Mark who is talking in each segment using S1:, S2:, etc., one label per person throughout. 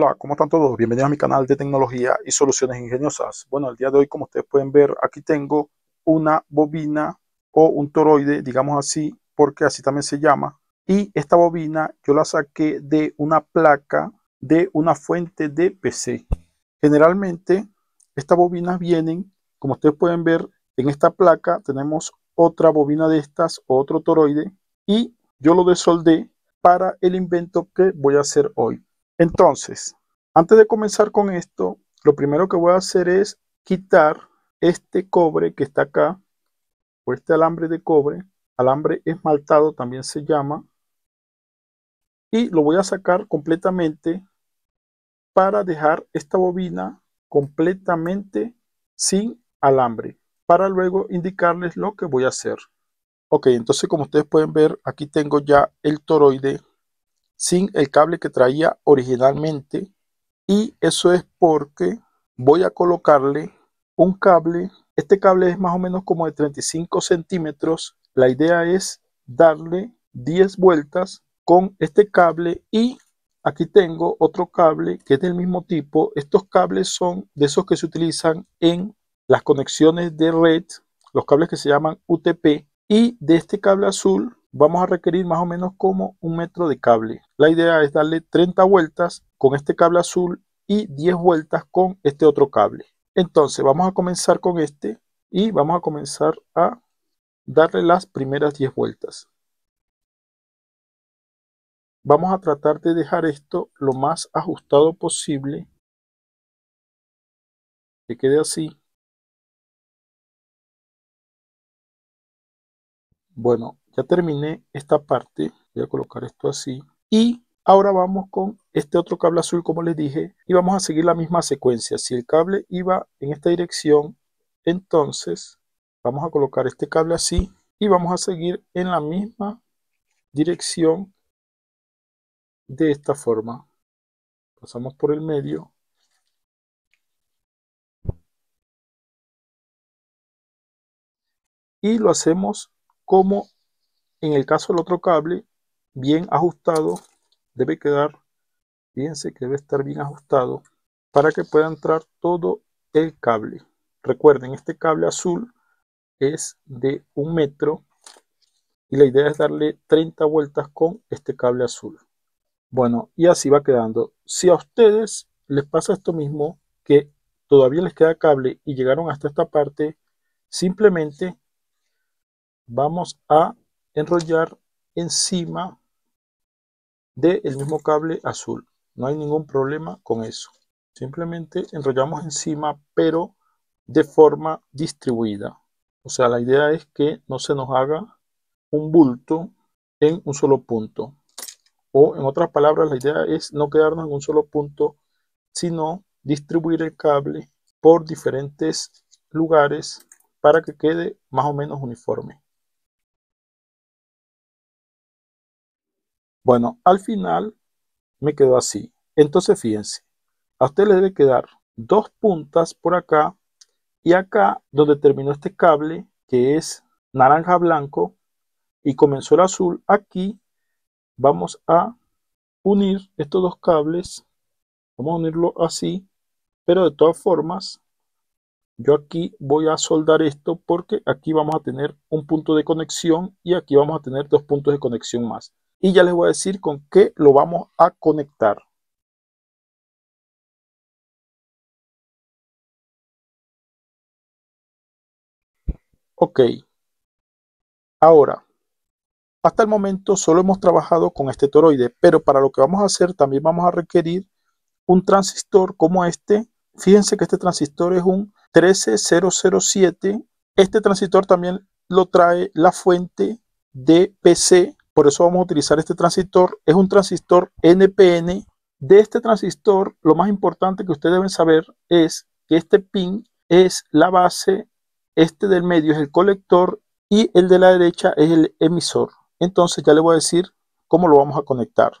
S1: Hola, ¿cómo están todos? Bienvenidos a mi canal de tecnología y soluciones ingeniosas. Bueno, el día de hoy, como ustedes pueden ver, aquí tengo una bobina o un toroide, digamos así, porque así también se llama. Y esta bobina yo la saqué de una placa de una fuente de PC. Generalmente, estas bobinas vienen, como ustedes pueden ver, en esta placa tenemos otra bobina de estas, otro toroide, y yo lo desoldé para el invento que voy a hacer hoy. Entonces, antes de comenzar con esto, lo primero que voy a hacer es quitar este cobre que está acá, o este alambre de cobre, alambre esmaltado también se llama, y lo voy a sacar completamente para dejar esta bobina completamente sin alambre para luego indicarles lo que voy a hacer. Ok, entonces como ustedes pueden ver, aquí tengo ya el toroide sin el cable que traía originalmente y eso es porque voy a colocarle un cable este cable es más o menos como de 35 centímetros la idea es darle 10 vueltas con este cable y aquí tengo otro cable que es del mismo tipo estos cables son de esos que se utilizan en las conexiones de red los cables que se llaman UTP y de este cable azul vamos a requerir más o menos como un metro de cable. La idea es darle 30 vueltas con este cable azul y 10 vueltas con este otro cable. Entonces vamos a comenzar con este y vamos a comenzar a
S2: darle las primeras 10 vueltas. Vamos a tratar de dejar esto lo más ajustado posible. Que quede así. Bueno, ya terminé esta parte, voy a colocar esto así.
S1: Y ahora vamos con este otro cable azul, como les dije, y vamos a seguir la misma secuencia. Si el cable iba en esta dirección, entonces vamos a colocar este cable
S2: así y vamos a seguir en la misma
S1: dirección
S2: de esta forma. Pasamos por el medio y lo hacemos como en el caso del otro cable, bien ajustado,
S1: debe quedar, fíjense que debe estar bien ajustado para que pueda entrar todo el cable. Recuerden, este cable azul es de un metro y la idea es darle 30 vueltas con este cable azul. Bueno, y así va quedando. Si a ustedes les pasa esto mismo, que todavía les queda cable y llegaron hasta esta parte, simplemente vamos a enrollar encima del el mismo cable azul. No hay ningún problema con eso. Simplemente enrollamos encima, pero de forma distribuida. O sea, la idea es que no se nos haga un bulto en un solo punto. O en otras palabras, la idea es no quedarnos en un solo punto, sino distribuir el
S2: cable por diferentes lugares para que quede más o menos uniforme. Bueno, al final me quedó así. Entonces fíjense, a usted le debe quedar dos
S1: puntas por acá y acá donde terminó este cable que es naranja blanco y comenzó el azul, aquí vamos a unir estos dos cables. Vamos a unirlo así, pero de todas formas yo aquí voy a soldar esto porque aquí vamos a tener
S2: un punto de conexión y aquí vamos a tener dos puntos de conexión más y ya les voy a decir con qué lo vamos a conectar. Ok. Ahora, hasta el momento solo hemos trabajado con este toroide,
S1: pero para lo que vamos a hacer también vamos a requerir un transistor como este. Fíjense que este transistor es un 13007. Este transistor también lo trae la fuente de PC por eso vamos a utilizar este transistor, es un transistor NPN. De este transistor, lo más importante que ustedes deben saber es que este pin es la base, este del medio es el colector y el de la derecha es el emisor. Entonces ya le voy a decir cómo lo vamos a conectar.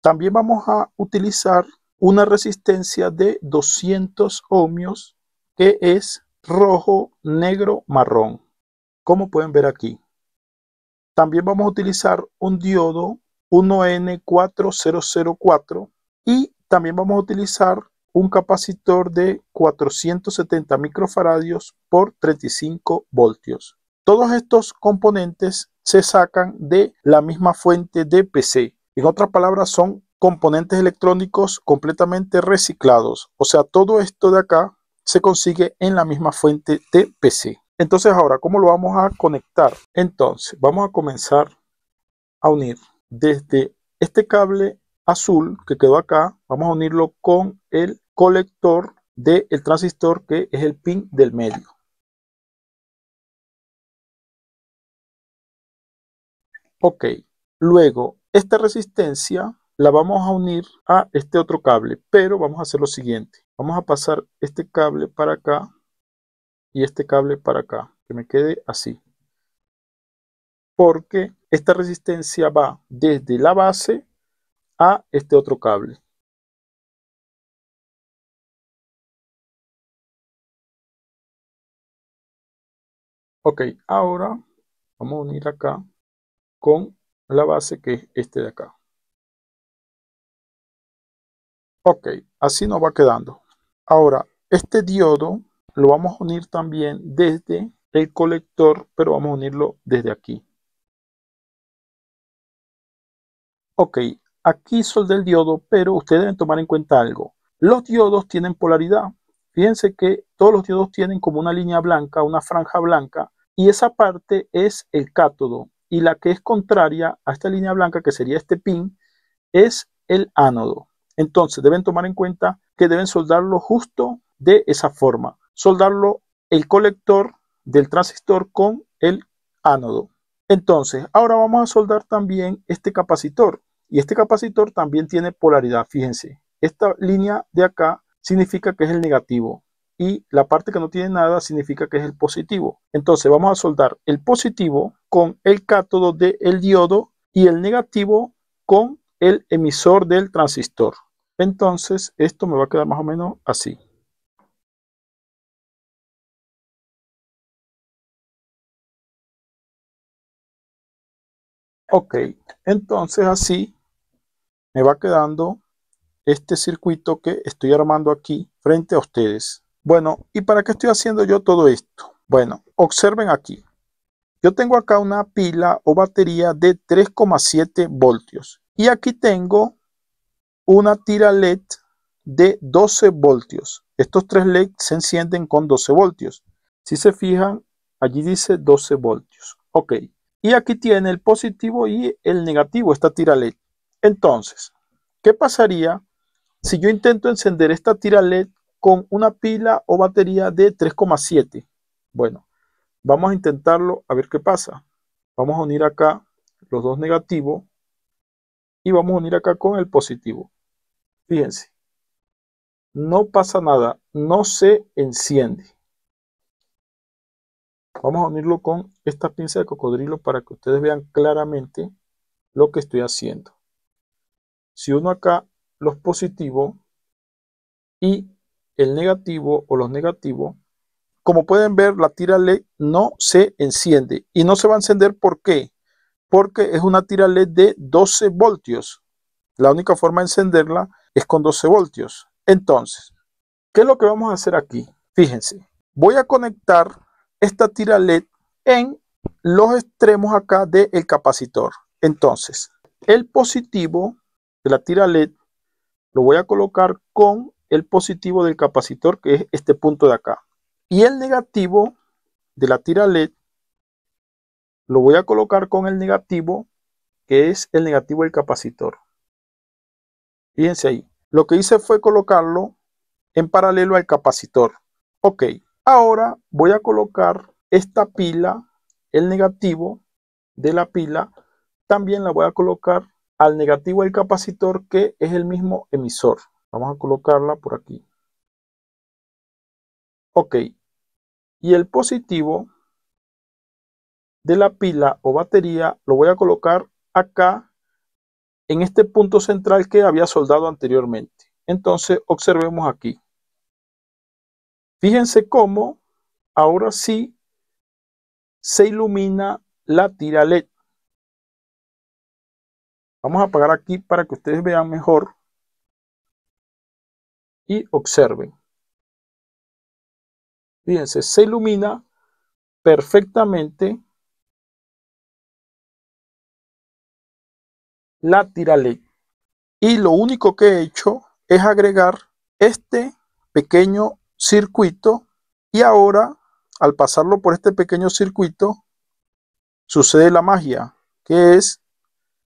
S1: También vamos a utilizar una resistencia de 200 ohmios que es rojo, negro, marrón, como pueden ver aquí. También vamos a utilizar un diodo 1N4004 y también vamos a utilizar un capacitor de 470 microfaradios por 35 voltios. Todos estos componentes se sacan de la misma fuente de PC. En otras palabras, son componentes electrónicos completamente reciclados. O sea, todo esto de acá se consigue en la misma fuente de PC. Entonces ahora, ¿cómo lo vamos a conectar? Entonces, vamos a comenzar a unir desde este cable
S2: azul que quedó acá, vamos a unirlo con el colector del transistor que es el pin del medio. Ok, luego esta resistencia
S1: la vamos a unir a este otro cable, pero vamos a hacer lo siguiente. Vamos a pasar este cable para acá y este cable para acá, que me quede así.
S2: Porque esta resistencia va desde la base a este otro cable. Ok, ahora vamos a unir acá con la base que es este de acá. Ok, así nos va quedando. Ahora, este diodo lo vamos a unir también desde el colector, pero vamos a unirlo desde aquí. Ok, aquí soldé el diodo, pero ustedes deben tomar en cuenta algo. Los diodos tienen polaridad.
S1: Fíjense que todos los diodos tienen como una línea blanca, una franja blanca, y esa parte es el cátodo. Y la que es contraria a esta línea blanca, que sería este pin, es el ánodo. Entonces deben tomar en cuenta que deben soldarlo justo de esa forma soldarlo el colector del transistor con el ánodo. Entonces, ahora vamos a soldar también este capacitor. Y este capacitor también tiene polaridad, fíjense. Esta línea de acá significa que es el negativo. Y la parte que no tiene nada significa que es el positivo. Entonces vamos a soldar el positivo con el cátodo del diodo y el negativo con el
S2: emisor del transistor. Entonces esto me va a quedar más o menos así. Ok, entonces así
S1: me va quedando este circuito que estoy armando aquí frente a ustedes. Bueno, ¿y para qué estoy haciendo yo todo esto? Bueno, observen aquí. Yo tengo acá una pila o batería de 3,7 voltios. Y aquí tengo una tira LED de 12 voltios. Estos tres LEDs se encienden con 12 voltios. Si se fijan, allí dice 12 voltios. Ok. Y aquí tiene el positivo y el negativo, esta tira LED. Entonces, ¿qué pasaría si yo intento encender esta tira LED con una pila o batería de 3,7? Bueno, vamos a intentarlo a ver qué pasa. Vamos a unir acá los dos negativos y vamos a unir acá
S2: con el positivo. Fíjense, no pasa nada, no se enciende. Vamos a unirlo con esta pinza
S1: de cocodrilo para que ustedes vean claramente lo que estoy haciendo. Si uno acá los positivo y el negativo o los negativos, como pueden ver, la tira LED no se enciende. Y no se va a encender, ¿por qué? Porque es una tira LED de 12 voltios. La única forma de encenderla es con 12 voltios. Entonces, ¿qué es lo que vamos a hacer aquí? Fíjense, voy a conectar esta tira LED en los extremos acá del capacitor. Entonces, el positivo de la tira LED lo voy a colocar con el positivo del capacitor, que es este punto de acá. Y el negativo de la tira LED lo voy a colocar con el negativo, que es el negativo del capacitor. Fíjense ahí. Lo que hice fue colocarlo en paralelo al capacitor. Ok. Ahora voy a colocar esta pila, el negativo de la pila, también la voy a colocar al negativo del capacitor
S2: que es el mismo emisor. Vamos a colocarla por aquí. Ok. Y el positivo de la pila o batería lo voy a colocar acá en este punto
S1: central que había soldado anteriormente. Entonces observemos aquí.
S2: Fíjense cómo ahora sí se ilumina la tira LED. Vamos a apagar aquí para que ustedes vean mejor y observen. Fíjense, se ilumina perfectamente la tira LED. Y lo único que he hecho es agregar este pequeño
S1: circuito y ahora al pasarlo por este pequeño circuito sucede la magia, que es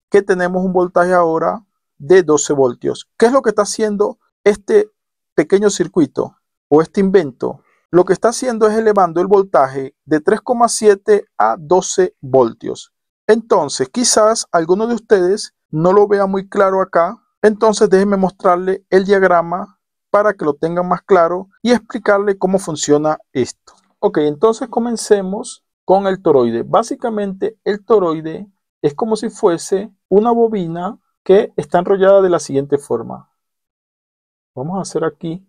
S1: que tenemos un voltaje ahora de 12 voltios. ¿Qué es lo que está haciendo este pequeño circuito o este invento? Lo que está haciendo es elevando el voltaje de 3,7 a 12 voltios. Entonces, quizás alguno de ustedes no lo vea muy claro acá, entonces déjenme mostrarle el diagrama para que lo tengan más claro y explicarle cómo funciona esto. Ok, entonces comencemos con el toroide. Básicamente el toroide es como si fuese una bobina que está enrollada de la siguiente forma. Vamos a hacer aquí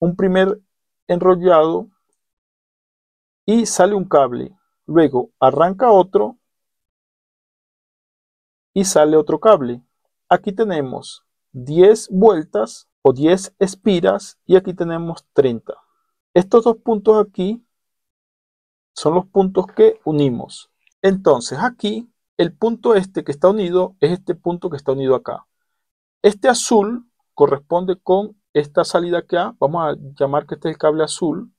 S1: un primer
S2: enrollado y sale un cable. Luego arranca otro y sale otro cable. Aquí
S1: tenemos 10 vueltas o 10 espiras y aquí tenemos 30. Estos dos puntos aquí son los puntos que unimos. Entonces aquí el punto este que está unido es este punto que está unido acá. Este azul corresponde con esta salida que Vamos a llamar que este es el cable azul.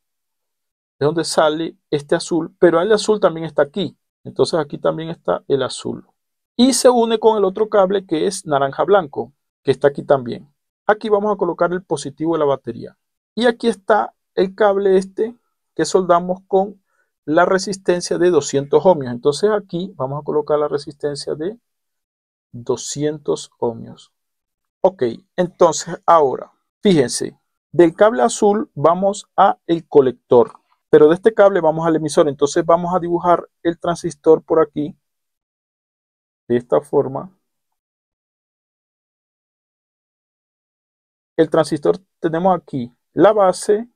S1: Es donde sale este azul, pero el azul también está aquí. Entonces aquí también está el azul. Y se une con el otro cable que es naranja blanco, que está aquí también. Aquí vamos a colocar el positivo de la batería. Y aquí está el cable este que soldamos con la resistencia de 200 ohmios. Entonces aquí vamos a colocar la resistencia de 200 ohmios. Ok, entonces ahora, fíjense, del cable azul vamos a el colector, pero de este cable vamos al emisor. Entonces vamos a dibujar el transistor
S2: por aquí, de esta forma. el transistor tenemos aquí la base,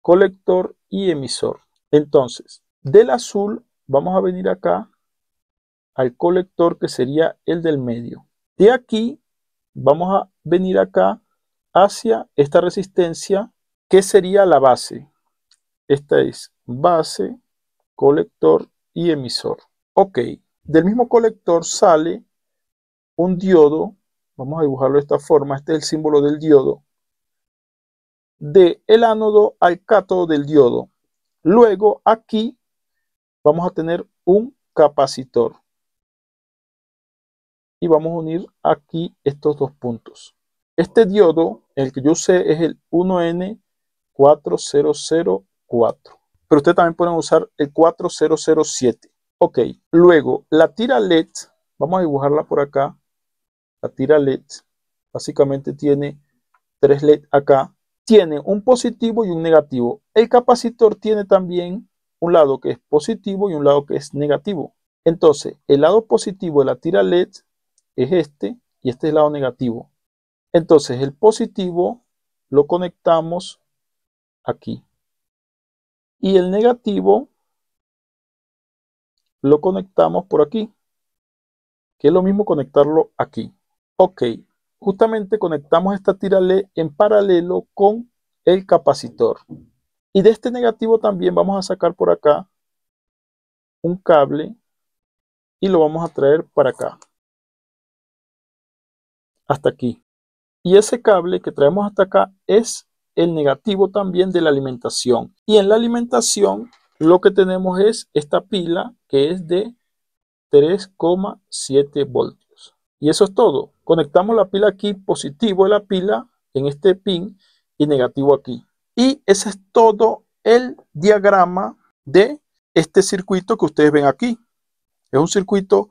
S2: colector y emisor. Entonces, del azul vamos
S1: a venir acá al colector que sería el del medio. De aquí vamos a venir acá hacia esta resistencia que sería la base. Esta es base, colector y emisor. Ok, del mismo colector sale un diodo vamos a dibujarlo de esta forma, este es el símbolo del diodo, de el ánodo al cátodo del diodo. Luego aquí vamos a tener un capacitor. Y vamos a unir aquí estos dos puntos. Este diodo, el que yo usé, es el 1N4004. Pero ustedes también pueden usar el 4007. Ok, luego la tira LED, vamos a dibujarla por acá la tira LED básicamente tiene tres LED acá. Tiene un positivo y un negativo. El capacitor tiene también un lado que es positivo y un lado que es negativo. Entonces, el lado positivo de la tira LED es este y este es el
S2: lado negativo. Entonces, el positivo lo conectamos aquí. Y el negativo lo conectamos por aquí. Que es lo mismo conectarlo aquí. Ok,
S1: justamente conectamos esta tira LED en paralelo con el capacitor.
S2: Y de este negativo también vamos a sacar por acá un cable y lo vamos a traer para acá. Hasta aquí. Y ese cable que traemos hasta acá es el negativo también
S1: de la alimentación. Y en la alimentación lo que tenemos es esta pila que es de 3,7 voltios. Y eso es todo conectamos la pila aquí, positivo de la pila en este pin y negativo aquí. Y ese es todo el diagrama de este circuito que ustedes ven aquí. Es un circuito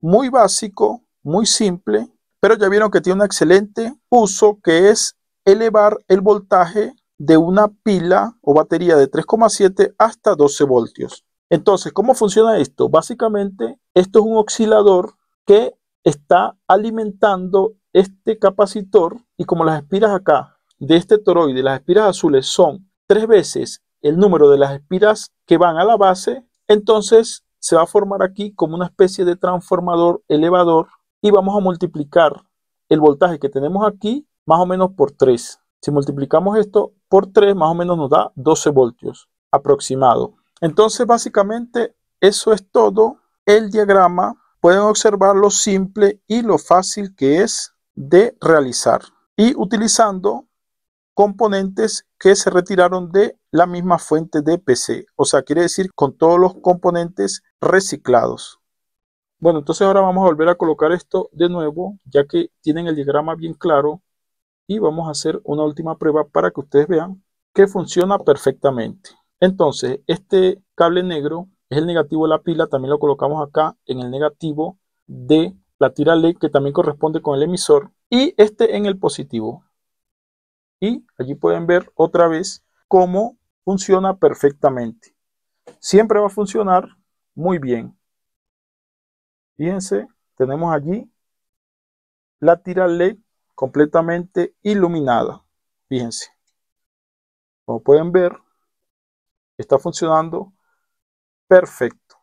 S1: muy básico, muy simple, pero ya vieron que tiene un excelente uso que es elevar el voltaje de una pila o batería de 3,7 hasta 12 voltios. Entonces, ¿cómo funciona esto? Básicamente, esto es un oscilador que está alimentando este capacitor y como las espiras acá de este toroide, las espiras azules son tres veces el número de las espiras que van a la base, entonces se va a formar aquí como una especie de transformador elevador y vamos a multiplicar el voltaje que tenemos aquí más o menos por 3. Si multiplicamos esto por 3, más o menos nos da 12 voltios aproximado. Entonces, básicamente, eso es todo el diagrama pueden observar lo simple y lo fácil que es de realizar y utilizando componentes que se retiraron de la misma fuente de PC. O sea, quiere decir con todos los componentes reciclados. Bueno, entonces ahora vamos a volver a colocar esto de nuevo, ya que tienen el diagrama bien claro. Y vamos a hacer una última prueba para que ustedes vean que funciona perfectamente. Entonces, este cable negro es el negativo de la pila, también lo colocamos acá en el negativo de la tira LED que también corresponde con el emisor y este en el positivo. Y allí pueden ver otra vez cómo funciona perfectamente. Siempre va a funcionar muy bien.
S2: Fíjense, tenemos allí la tira LED completamente iluminada. Fíjense.
S1: Como pueden ver, está funcionando Perfecto.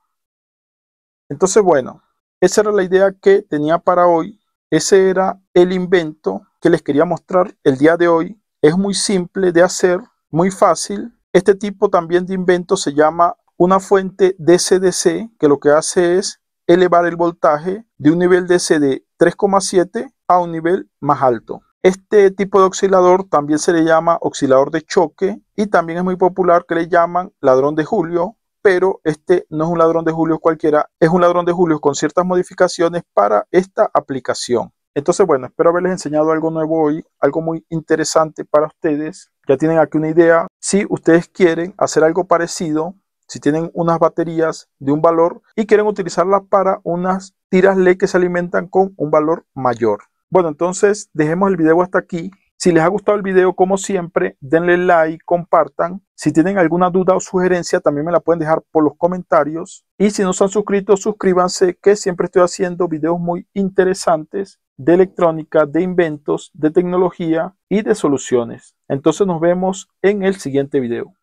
S1: Entonces, bueno, esa era la idea que tenía para hoy. Ese era el invento que les quería mostrar el día de hoy. Es muy simple de hacer, muy fácil. Este tipo también de invento se llama una fuente DCDC que lo que hace es elevar el voltaje de un nivel DC de 3,7 a un nivel más alto. Este tipo de oscilador también se le llama oscilador de choque y también es muy popular que le llaman ladrón de Julio pero este no es un ladrón de Julio cualquiera, es un ladrón de Julio con ciertas modificaciones para esta aplicación. Entonces, bueno, espero haberles enseñado algo nuevo hoy, algo muy interesante para ustedes. Ya tienen aquí una idea. Si ustedes quieren hacer algo parecido, si tienen unas baterías de un valor y quieren utilizarlas para unas tiras LED que se alimentan con un valor mayor. Bueno, entonces dejemos el video hasta aquí. Si les ha gustado el video, como siempre, denle like, compartan. Si tienen alguna duda o sugerencia, también me la pueden dejar por los comentarios. Y si no se han suscrito, suscríbanse, que siempre estoy haciendo videos muy interesantes de electrónica, de inventos, de tecnología y de soluciones. Entonces nos vemos en el siguiente video.